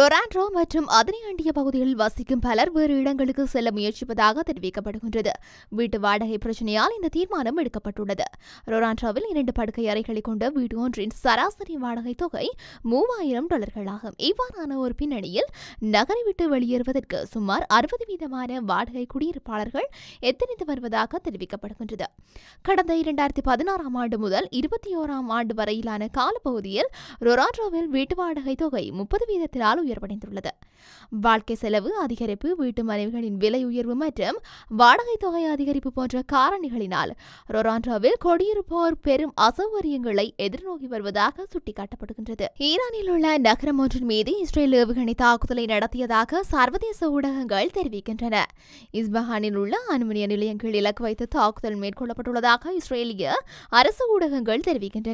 ரொராண்ட்ரோ மற்றும் அதனை அண்டிய பகுதியில் வசிக்கும் பலர் வேறு இடங்களுக்கு செல்ல முயற்சிப்பதாக தெரிவிக்கப்படுகின்றது வீட்டு வாடகை பிரச்சனையால் இந்த தீர்மானம் எடுக்கப்பட்டுள்ளது ரொராண்ட்ராவில் இரண்டு படுக்கை அறைகளை கொண்ட வீடு ஒன்றின் சராசரி வாடகை தொகை மூவாயிரம் டாலர்களாகும் இவ்வாறான ஒரு பின்னணியில் நகரை விட்டு வெளியேறுவதற்கு சுமார் அறுபது வீதமான வாடகை குடியிருப்பாளர்கள் எத்தனைத்து வருவதாக தெரிவிக்கப்படுகின்றது கடந்த இரண்டாயிரத்தி பதினாறாம் ஆண்டு முதல் இருபத்தி ஓராம் ஆண்டு வரையிலான காலப்பகுதியில் ரொராட்ரோவில் வீட்டு வாடகை தொகை முப்பது வீதத்தினால் உயர்வடைந்துள்ளது வாழ்க்கை செலவு அதிகரிப்பு வீட்டு மனைவிகளின் விலை உயர்வு மற்றும் வாடகை தொகை அதிகரிப்பு போன்ற காரணிகளினால் ரொராண்டோவில் கொடியிருப்போர் பெரும் அசௌகரியங்களை எதிர்நோக்கி வருவதாக சுட்டிக்காட்டப்படுகின்றது ஈரானில் உள்ள நகரம் ஒன்றின் மீது இஸ்ரேல் ஏவுகணை தாக்குதலை நடத்தியதாக சர்வதேச ஊடகங்கள் தெரிவிக்கின்றன இஸ்பஹானில் உள்ள அனுமனிய நிலையங்கள் இலக்கு வைத்து தாக்குதல் மேற்கொள்ளப்பட்டுள்ளதாக இஸ்ரேலிய அரசு ஊடகங்கள் தெரிவிக்கின்றன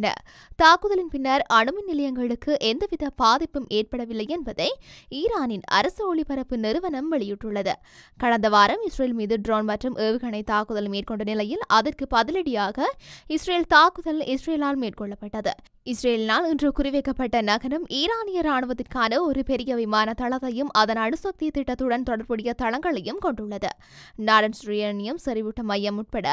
தாக்குதலின் பின்னர் அணுமின் நிலையங்களுக்கு எந்தவித பாதிப்பும் ஏற்படவில்லை என்பதை என்பதை ஈரானின் அரசு ஒளிபரப்பு நிறுவனம் வெளியிட்டுள்ளது கடந்த வாரம் இஸ்ரேல் மீது ட்ரோன் மற்றும் ஏவுகணை தாக்குதல் மேற்கொண்ட நிலையில் அதற்கு பதிலடியாக இஸ்ரேல் தாக்குதல் இஸ்ரேலால் மேற்கொள்ளப்பட்டது இஸ்ரேலினால் இன்று குறிவைக்கப்பட்ட நகரம் ஈரானிய ராணுவத்திற்கான ஒரு பெரிய விமான தளத்தையும் அதன் அணுசக்தி திட்டத்துடன் தொடர்புடைய தளங்களையும் கொண்டுள்ளது நாடன் யுரேனியம் செறிவூட்ட மையம் உட்பட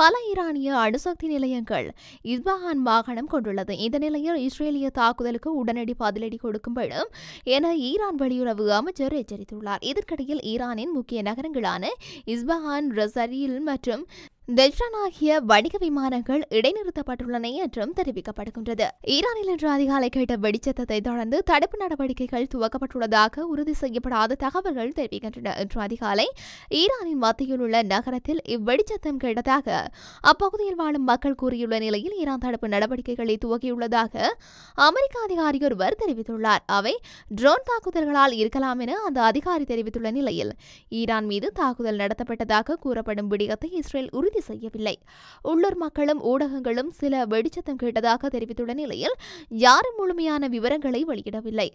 பல ஈரானிய அணுசக்தி நிலையங்கள் இஸ்பஹான் மாகாணம் கொண்டுள்ளது இந்த நிலையில் இஸ்ரேலிய தாக்குதலுக்கு உடனடி பதிலடி கொடுக்கும்படும் என ஈரான் வெளியுறவு அமைச்சர் எச்சரித்துள்ளார் இதற்கிடையில் ஈரானின் முக்கிய நகரங்களான இஸ்பஹான் ரசரியில் மற்றும் டெல்டானாகிய வணிக விமானங்கள் இடைநிறுத்தப்பட்டுள்ளன என்றும் தெரிவிக்கப்படுகின்றது ஈரானில் இன்று அதிகாலை கேட்ட வெடிச்சத்தத்தை தொடர்ந்து தடுப்பு நடவடிக்கைகள் துவக்கப்பட்டுள்ளதாக உறுதி செய்யப்படாத தகவல்கள் தெரிவிக்கின்றன இன்று அதிகாலை ஈரானின் மத்தியில் உள்ள நகரத்தில் இவ்வெடிச்சத்தம் கேட்டதாக அப்பகுதியில் வாழும் மக்கள் கூறியுள்ள நிலையில் ஈரான் தடுப்பு நடவடிக்கைகளை துவக்கியுள்ளதாக அமெரிக்க அதிகாரி ஒருவர் தெரிவித்துள்ளார் அவை ட்ரோன் தாக்குதல்களால் இருக்கலாம் என அந்த அதிகாரி தெரிவித்துள்ள நிலையில் ஈரான் மீது தாக்குதல் நடத்தப்பட்டதாக கூறப்படும் விடயத்தை இஸ்ரேல் உறுதி உறுதி செய்யவில்லை உள்ளூர் மக்களும் ஊடகங்களும் சில வெடிச்சத்தம் கேட்டதாக தெரிவித்துள்ள நிலையில் யாரும் முழுமையான விவரங்களை வெளியிடவில்லை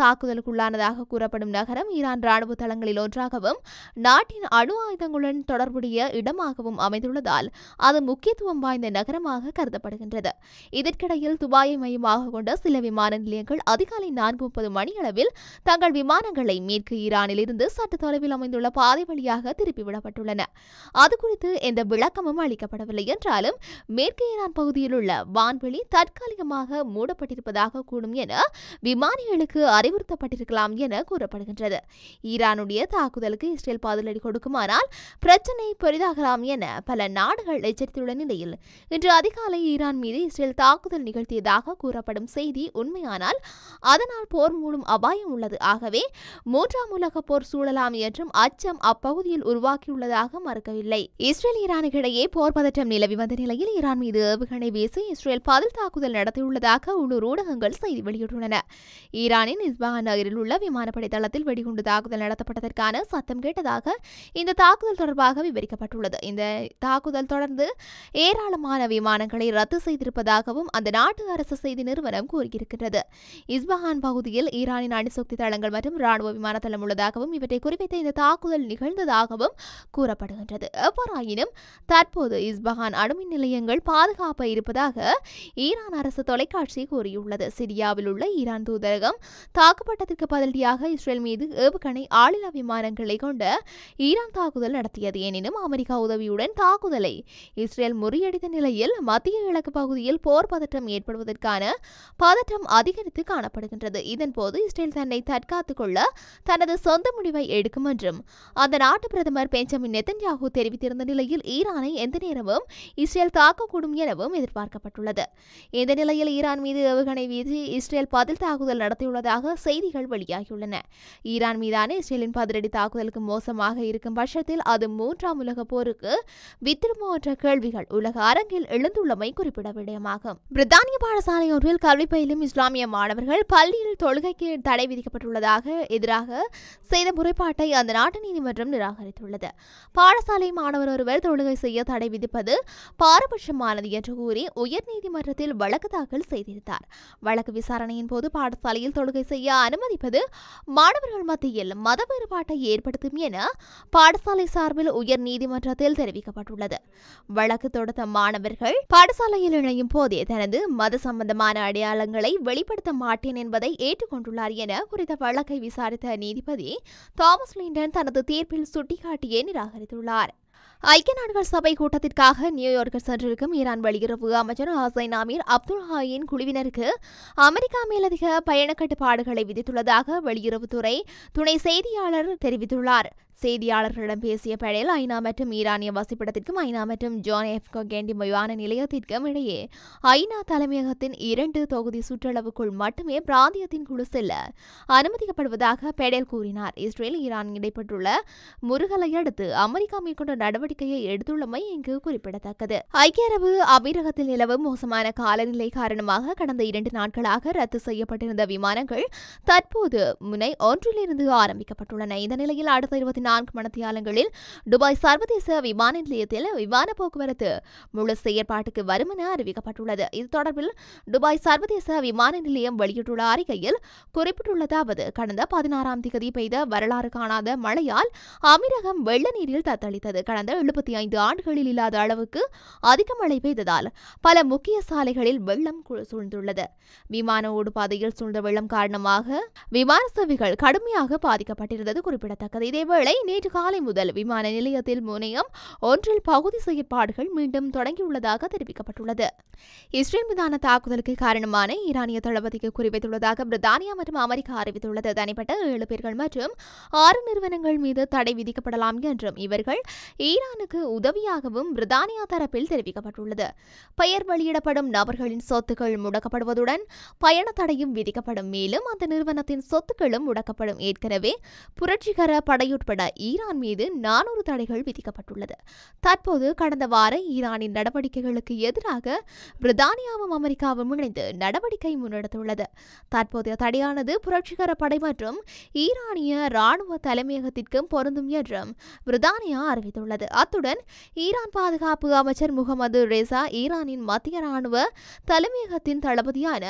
தாக்குதலுக்குள்ளானதாக கூறப்படும் நகரம் ஈரான் ராணுவ தளங்களில் ஒன்றாகவும் நாட்டின் அணு ஆயுதங்களுடன் தொடர்புடைய இடமாகவும் அமைந்துள்ளதால் அது முக்கியத்துவம் வாய்ந்த நகரமாக கருதப்படுகின்றது இதற்கிடையில் துபாயை மையமாக கொண்ட சில விமான நிலையங்கள் அதிகாலை நான்கு முப்பது மணியளவில் தங்கள் விமானங்களை மேற்கு ஈரானில் இருந்து சற்று தொலைவில் அமைந்துள்ள பாதை வழியாக திருப்பிவிடப்பட்டுள்ளன அதுகுறித்து குறித்து எந்த விளக்கம் விளக்கமும் அளிக்கப்படவில்லை என்றாலும் மேற்கு ஈரான் பகுதியில் உள்ள வான்வெளி தற்காலிகமாக மூடப்பட்டிருப்பதாக கூடும் என விமானிகளுக்கு அறிவுறுத்தப்பட்டிருக்கலாம் என கூறப்படுகின்றது ஈரானுடைய தாக்குதலுக்கு இஸ்ரேல் பதிலடி கொடுக்குமானால் பிரச்சினை பெரிதாகலாம் என பல நாடுகள் எச்சரித்துள்ள நிலையில் இன்று அதிகாலை ஈரான் மீது இஸ்ரேல் தாக்குதல் நிகழ்த்தியதாக கூறப்படும் செய்தி உண்மையானால் அதனால் போர் மூலம் அபாயம் உள்ளது ஆகவே மூன்றாம் உலக போர் சூழலாம் என்றும் அச்சம் அப்பகுதியில் உருவாக்கியுள்ளதாக மறுக்கவில்லை இஸ்ரேல் ஈரானுகள் ஈரானுக்கிடையே போர் பதற்றம் நிலவி வந்த நிலையில் ஈரான் மீது ஏவுகணை வீசி இஸ்ரேல் பதில் தாக்குதல் நடத்தியுள்ளதாக உள்ளூர் ஊடகங்கள் செய்தி வெளியிட்டுள்ளன ஈரானின் இஸ்பாஹா நகரில் உள்ள விமானப்படை தளத்தில் வெடிகுண்டு தாக்குதல் நடத்தப்பட்டதற்கான சத்தம் கேட்டதாக இந்த தாக்குதல் தொடர்பாக விவரிக்கப்பட்டுள்ளது இந்த தாக்குதல் தொடர்ந்து ஏராளமான விமானங்களை ரத்து செய்திருப்பதாகவும் அந்த நாட்டு அரசு செய்தி நிறுவனம் கூறியிருக்கிறது இஸ்பஹான் பகுதியில் ஈரானின் அணுசக்தி தளங்கள் மற்றும் ராணுவ விமானத்தளம் உள்ளதாகவும் இவற்றை குறிவைத்த இந்த தாக்குதல் நிகழ்ந்ததாகவும் கூறப்படுகின்றது எவ்வாறாயினும் தற்போது இஸ்பஹான் அணுமின் நிலையங்கள் பாதுகாப்பாக இருப்பதாக ஈரான் அரசு தொலைக்காட்சி கூறியுள்ளது சிரியாவில் உள்ள ஈரான் தூதரகம் தாக்கப்பட்டதற்கு பதிலடியாக இஸ்ரேல் மீது ஏவுகணை ஆளில்லா விமானங்களை கொண்ட ஈரான் தாக்குதல் நடத்தியது எனினும் அமெரிக்கா உதவியுடன் தாக்குதலை இஸ்ரேல் முறியடித்த நிலையில் மத்திய கிழக்கு பகுதியில் போர் பதற்றம் ஏற்படுவதற்கான பதற்றம் அதிகரித்து காணப்படுகின்றது இதன்போது இஸ்ரேல் தன்னை தற்காத்துக் கொள்ள தனது சொந்த முடிவை எடுக்கும் என்றும் அந்த நாட்டு பிரதமர் பெஞ்சமின் நெத்தன்யாகு தெரிவித்திருந்த நிலையில் ஈரான் ஈரானை எந்த நேரமும் இஸ்ரேல் தாக்கக்கூடும் எனவும் எதிர்பார்க்கப்பட்டுள்ளது இந்த நிலையில் ஈரான் மீது ஏவுகணை வீசி இஸ்ரேல் பதில் தாக்குதல் நடத்தியுள்ளதாக செய்திகள் வெளியாகியுள்ளன ஈரான் மீதான இஸ்ரேலின் பதிலடி தாக்குதலுக்கு மோசமாக இருக்கும் பட்சத்தில் அது மூன்றாம் உலக போருக்கு வித்திருமோ கேள்விகள் உலக அரங்கில் எழுந்துள்ளமை குறிப்பிட விடயமாகும் பிரித்தானிய பாடசாலையொன்றில் கல்வி பயிலும் இஸ்லாமிய மாணவர்கள் பள்ளியில் தொழுகைக்கு தடை விதிக்கப்பட்டுள்ளதாக எதிராக செய்த முறைப்பாட்டை அந்த நாட்டு நீதிமன்றம் நிராகரித்துள்ளது பாடசாலை மாணவர் ஒருவர் தொழுகை செய்ய தடை விதிப்பது பாரபட்சமானது என்று கூறி உயர்நீதிமன்றத்தில் வழக்கு தாக்கல் செய்திருந்தார் வழக்கு விசாரணையின் போது பாடசாலையில் தொழுகை செய்ய அனுமதிப்பது மாணவர்கள் மத்தியில் மத வேறுபாட்டை ஏற்படுத்தும் என பாடசாலை சார்பில் உயர்நீதிமன்றத்தில் தெரிவிக்கப்பட்டுள்ளது வழக்கு தொடுத்த மாணவர்கள் பாடசாலையில் இணையும் போதே தனது மத சம்பந்தமான அடையாளங்களை வெளிப்படுத்த மாட்டேன் என்பதை ஏற்றுக்கொண்டுள்ளார் என குறித்த வழக்கை விசாரித்த நீதிபதி தாமஸ் லிண்டன் தனது தீர்ப்பில் சுட்டிக்காட்டியே நிராகரித்துள்ளார் ஐக்கிய நாடுகள் சபை கூட்டத்திற்காக நியூயார்க்கில் சென்றிருக்கும் ஈரான் வெளியுறவு அமைச்சர் ஹசைன் அமீர் அப்துல் ஹாயின் குழுவினருக்கு அமெரிக்கா மேலதிக பயண கட்டுப்பாடுகளை விதித்துள்ளதாக வெளியுறவுத்துறை துணை செய்தியாளர் தெரிவித்துள்ளார் செய்தியாளர்களிடம் பேசிய படேல் ஐநா மற்றும் ஈரானிய வசிப்பிடத்திற்கும் ஐநா மற்றும் ஜோன் எஃப் கேண்டி விமான நிலையத்திற்கும் இடையே ஐநா தலைமையகத்தின் இரண்டு தொகுதி சுற்றளவுக்குள் மட்டுமே பிராந்தியத்தின் குழு செல்ல அனுமதிக்கப்படுவதாக பெடேல் கூறினார் இஸ்ரேல் ஈரான் இடைப்பட்டுள்ள முருகலை அடுத்து அமெரிக்கா மேற்கொண்ட நடவடிக்கை நடவடிக்கையை எடுத்துள்ளமை இங்கு குறிப்பிடத்தக்கது ஐக்கிய அரபு அமீரகத்தில் நிலவும் மோசமான காலநிலை காரணமாக கடந்த இரண்டு நாட்களாக ரத்து செய்யப்பட்டிருந்த விமானங்கள் தற்போது முனை ஒன்றிலிருந்து ஆரம்பிக்கப்பட்டுள்ளன இந்த நிலையில் அடுத்த இருபத்தி நான்கு மணத்தியாலங்களில் துபாய் சர்வதேச விமான நிலையத்தில் விமான போக்குவரத்து முழு செயற்பாட்டுக்கு வரும் என அறிவிக்கப்பட்டுள்ளது இது தொடர்பில் துபாய் சர்வதேச விமான நிலையம் வெளியிட்டுள்ள அறிக்கையில் குறிப்பிட்டுள்ளதாவது கடந்த பதினாறாம் தேதி பெய்த வரலாறு காணாத மழையால் அமீரகம் வெள்ள நீரில் தத்தளித்தது கடந்த எழுபத்தி ஐந்து ஆண்டுகளில் இல்லாத அளவுக்கு அதிக மழை பெய்ததால் பல முக்கிய சாலைகளில் வெள்ளம் சூழ்ந்துள்ளது விமான ஓடுபாதையில் சூழ்ந்த வெள்ளம் காரணமாக விமான சேவைகள் கடுமையாக பாதிக்கப்பட்டிருந்தது குறிப்பிடத்தக்கது இதேவேளை நேற்று காலை முதல் விமான நிலையத்தில் முனையம் ஒன்றில் பகுதி செயற்பாடுகள் மீண்டும் தொடங்கியுள்ளதாக தெரிவிக்கப்பட்டுள்ளது இஸ்ரேல் மீதான தாக்குதலுக்கு காரணமான ஈரானிய தளபதிக்கு குறிவைத்துள்ளதாக பிரித்தானியா மற்றும் அமெரிக்கா அறிவித்துள்ளது தனிப்பட்ட ஏழு பேர்கள் மற்றும் ஆறு நிறுவனங்கள் மீது தடை விதிக்கப்படலாம் என்றும் இவர்கள் ஈரான் ஈரானுக்கு உதவியாகவும் பிரித்தானியா தரப்பில் தெரிவிக்கப்பட்டுள்ளது பெயர் வெளியிடப்படும் நபர்களின் சொத்துக்கள் முடக்கப்படுவதுடன் பயண தடையும் விதிக்கப்படும் மேலும் அந்த நிறுவனத்தின் சொத்துக்களும் முடக்கப்படும் ஏற்கனவே புரட்சிகர படையுட்பட ஈரான் மீது நானூறு தடைகள் விதிக்கப்பட்டுள்ளது தற்போது கடந்த வார ஈரானின் நடவடிக்கைகளுக்கு எதிராக பிரித்தானியாவும் அமெரிக்காவும் இணைந்து நடவடிக்கை முன்னெடுத்துள்ளது தற்போதைய தடையானது புரட்சிகர படை மற்றும் ஈரானிய ராணுவ தலைமையகத்திற்கும் பொருந்தும் என்றும் பிரித்தானியா அறிவித்துள்ளது அத்துடன் ஈரான் பாதுகாப்பு அமைச்சர் முகமது ரேசா ஈரானின் மத்திய ராணுவ தலைமையகத்தின் தளபதியான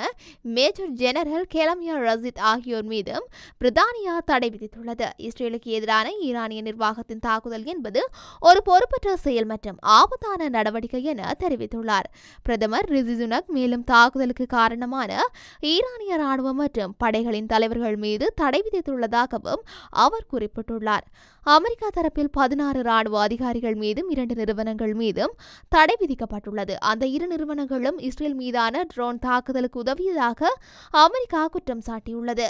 மேஜர் ஜெனரல் கெலமியா ரசித் ஆகியோர் மீதும் பிரித்தானியா தடை விதித்துள்ளது இஸ்ரேலுக்கு எதிரான ஈரானிய நிர்வாகத்தின் தாக்குதல் என்பது ஒரு பொறுப்பற்ற செயல் மற்றும் ஆபத்தான நடவடிக்கை என தெரிவித்துள்ளார் பிரதமர் ரிசிசுனக் மேலும் தாக்குதலுக்கு காரணமான ஈரானிய ராணுவம் மற்றும் படைகளின் தலைவர்கள் மீது தடை விதித்துள்ளதாகவும் அவர் குறிப்பிட்டுள்ளார் அமெரிக்கா தரப்பில் பதினாறு ராணுவ அதிகாரி அதிகாரிகள் மீதும் இரண்டு நிறுவனங்கள் மீதும் தடை விதிக்கப்பட்டுள்ளது அந்த இரு நிறுவனங்களும் இஸ்ரேல் மீதான ட்ரோன் தாக்குதலுக்கு உதவியதாக அமெரிக்கா குற்றம் சாட்டியுள்ளது